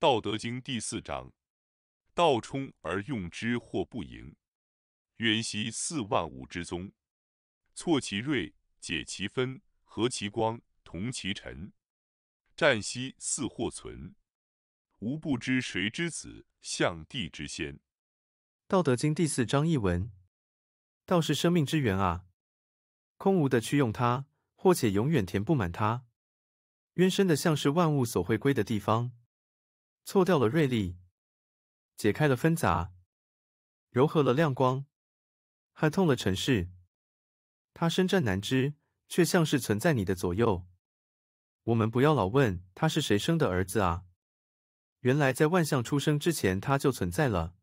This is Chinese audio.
道德经第四章：道冲而用之，或不盈；渊兮，似万物之宗。挫其锐，解其分，和其光，同其尘。战兮，似或存。吾不知谁之子，象帝之先。道德经第四章译文：道是生命之源啊，空无的去用它，或且永远填不满它；渊深的，像是万物所回归的地方。错掉了锐利，解开了纷杂，柔和了亮光，撼痛了尘世。他身战难知，却像是存在你的左右。我们不要老问他是谁生的儿子啊！原来在万象出生之前，他就存在了。